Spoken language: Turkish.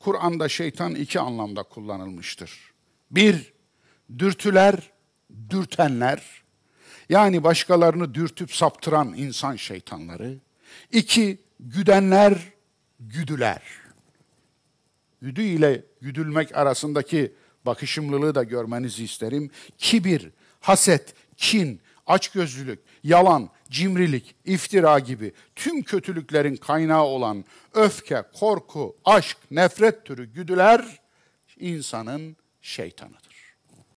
Kur'an'da şeytan iki anlamda kullanılmıştır. Bir, dürtüler, dürtenler. Yani başkalarını dürtüp saptıran insan şeytanları. İki, güdenler, güdüler. Güdü ile güdülmek arasındaki bakışımlılığı da görmenizi isterim. Kibir, haset, kin, açgözlülük, yalan, cimrilik, iftira gibi tüm kötülüklerin kaynağı olan öfke, korku, aşk, nefret türü güdüler insanın şeytanıdır.